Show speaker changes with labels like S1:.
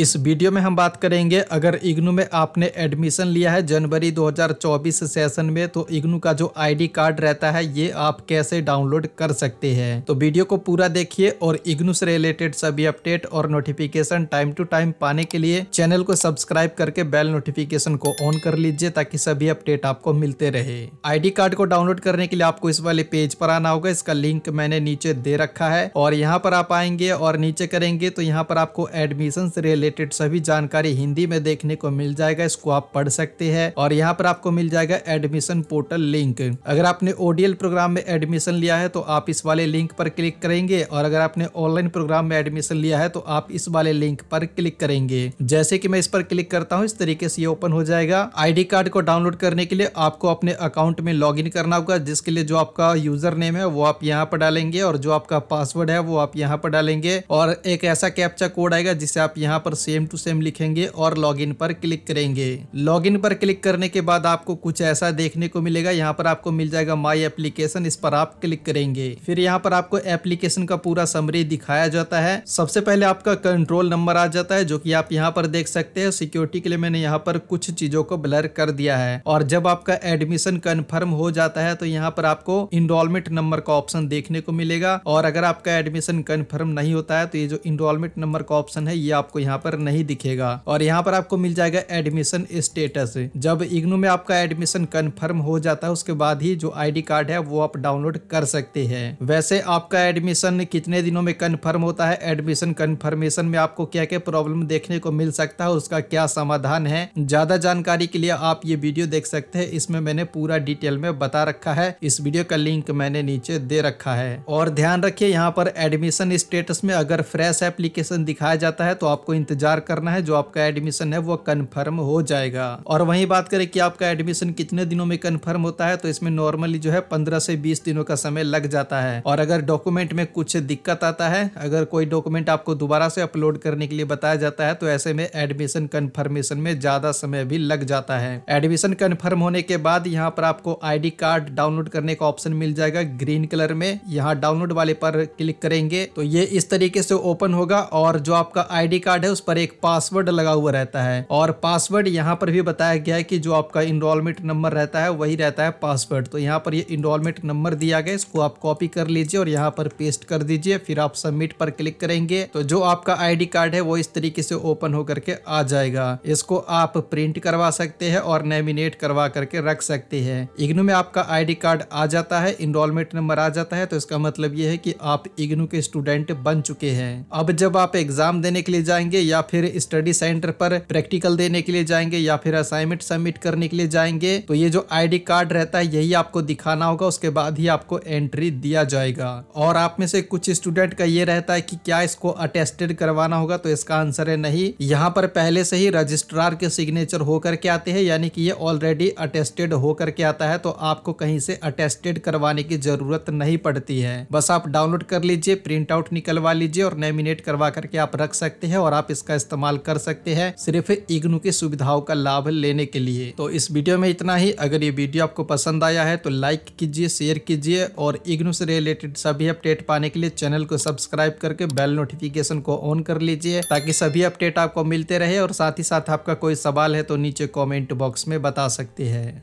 S1: इस वीडियो में हम बात करेंगे अगर इग्नू में आपने एडमिशन लिया है जनवरी 2024 सेशन में तो इग्नू का जो आईडी कार्ड रहता है ये आप कैसे डाउनलोड कर सकते हैं तो वीडियो को पूरा देखिए और इग्नू से रिलेटेड सभी अपडेट और नोटिफिकेशन टाइम टू टाइम पाने के लिए चैनल को सब्सक्राइब करके बेल नोटिफिकेशन को ऑन कर लीजिए ताकि सभी अपडेट आपको मिलते रहे आई कार्ड को डाउनलोड करने के लिए आपको इस वाले पेज पर आना होगा इसका लिंक मैंने नीचे दे रखा है और यहाँ पर आप आएंगे और नीचे करेंगे तो यहाँ पर आपको एडमिशन से रिलेटेड रिलेटेड सभी जानकारी हिंदी में देखने को मिल जाएगा इसको आप पढ़ सकते हैं और यहाँ पर आपको मिल जाएगा एडमिशन पोर्टल लिंक अगर आपने ओडीएल प्रोग्राम में एडमिशन लिया है तो आप इस वाले लिंक पर क्लिक करेंगे और अगर आपने ऑनलाइन प्रोग्राम में एडमिशन लिया है तो आप इस वाले लिंक पर क्लिक करेंगे जैसे की मैं इस पर क्लिक करता हूँ इस तरीके से ये ओपन हो जाएगा आई कार्ड को डाउनलोड करने के लिए आपको अपने अकाउंट में लॉग करना होगा जिसके लिए जो आपका यूजर नेम है वो आप यहाँ पर डालेंगे और जो आपका पासवर्ड है वो आप यहाँ पर डालेंगे और एक ऐसा कैप्चा कोड आएगा जिसे आप यहाँ पर सेम टू सेम लिखेंगे और लॉगिन पर क्लिक करेंगे लॉगिन पर क्लिक करने के बाद आपको कुछ ऐसा देखने को मिलेगा यहाँ पर आपको मिल जाएगा माई एप्लीकेशन इस पर आप क्लिक करेंगे फिर यहाँ पर आपको एप्लीकेशन का पूरा समरी दिखाया जाता है सबसे पहले आपका कंट्रोल नंबर आ जाता है जो की आप यहाँ पर देख सकते हैं सिक्योरिटी के लिए मैंने यहाँ पर कुछ चीजों को ब्लर कर दिया है और जब आपका एडमिशन कन्फर्म हो जाता है तो यहाँ पर आपको इनरोलमेंट नंबर का ऑप्शन देखने को मिलेगा और अगर आपका एडमिशन कन्फर्म नहीं होता है तो ये जो इनरोलमेंट नंबर का ऑप्शन है ये आपको यहाँ यहाँ पर नहीं दिखेगा और यहाँ पर आपको मिल जाएगा एडमिशन स्टेटस जब इग्नू में आपका एडमिशन कन्फर्म हो जाता है उसके बाद ही जो आई कार्ड है वो आप डाउनलोड कर सकते हैं वैसे आपका एडमिशन कितने दिनों में कन्फर्म होता है एडमिशन कन्फर्मेशन में आपको क्या क्या प्रॉब्लम देखने को मिल सकता है उसका क्या समाधान है ज्यादा जानकारी के लिए आप ये वीडियो देख सकते हैं इसमें मैंने पूरा डिटेल में बता रखा है इस वीडियो का लिंक मैंने नीचे दे रखा है और ध्यान रखिए यहाँ पर एडमिशन स्टेटस में अगर फ्रेश एप्लीकेशन दिखाया जाता है तो आपको इन इंतजार करना है जो आपका एडमिशन है वो कन्फर्म हो जाएगा और वही बात करें कि आपका एडमिशन कितने दिनों में कन्फर्म होता है तो इसमें नॉर्मली जो है पंद्रह से बीस दिनों का समय लग जाता है और अगर डॉक्यूमेंट में कुछ दिक्कत आता है अगर कोई डॉक्यूमेंट आपको दोबारा से अपलोड करने के लिए बताया जाता है तो ऐसे में एडमिशन कन्फर्मेशन में ज्यादा समय भी लग जाता है एडमिशन कन्फर्म होने के बाद यहाँ पर आपको आईडी कार्ड डाउनलोड करने का ऑप्शन मिल जाएगा ग्रीन कलर में यहाँ डाउनलोड वाले पर क्लिक करेंगे तो ये इस तरीके से ओपन होगा और जो आपका आईडी कार्ड है उस पर एक पासवर्ड लगा हुआ रहता है और पासवर्ड यहाँ पर भी बताया गया है कि जो आपका इनरोलमेंट नंबर रहता है वही रहता है पासवर्ड तो यहाँ पर ये इनरोलमेंट नंबर दिया गया इसको आप कॉपी कर लीजिए और यहाँ पर पेस्ट कर दीजिए फिर आप सबमिट पर क्लिक करेंगे तो जो आपका आईडी कार्ड है वो इस तरीके से ओपन होकर के आ जाएगा इसको आप प्रिंट करवा सकते हैं और नेमिनेट करवा करके रख सकते हैं इग्नू में आपका आईडी कार्ड आ जाता है इनरोलमेंट नंबर आ जाता है तो इसका मतलब ये है कि आप इग्नू के स्टूडेंट बन चुके हैं अब जब आप एग्जाम देने के लिए जाएंगे या फिर स्टडी सेंटर पर प्रैक्टिकल देने के लिए जाएंगे या फिर असाइनमेंट सबमिट करने के लिए जाएंगे तो ये जो आईडी कार्ड रहता है यही आपको दिखाना होगा उसके बाद ही आपको एंट्री दिया जाएगा और आप में से कुछ स्टूडेंट का ये रहता है कि क्या इसको अटेस्टेड करवाना होगा तो इसका आंसर है नहीं यहाँ पर पहले से ही रजिस्ट्रार के सिग्नेचर होकर के आते हैं यानी कि ये ऑलरेडी अटेस्टेड होकर के आता है तो आपको कहीं से अटेस्टेड करवाने की जरूरत नहीं पड़ती है बस आप डाउनलोड कर लीजिए प्रिंट आउट निकलवा लीजिए और नेमिनेट करवा करके आप रख सकते हैं और आप इसका इस्तेमाल कर सकते हैं सिर्फ इग्नू की सुविधाओं का लाभ लेने के लिए तो इस वीडियो में इतना ही अगर ये वीडियो आपको पसंद आया है तो लाइक कीजिए शेयर कीजिए और इग्नू से रिलेटेड सभी अपडेट पाने के लिए चैनल को सब्सक्राइब करके बेल नोटिफिकेशन को ऑन कर लीजिए ताकि सभी अपडेट आपको मिलते रहे और साथ ही साथ आपका कोई सवाल है तो नीचे कॉमेंट बॉक्स में बता सकते हैं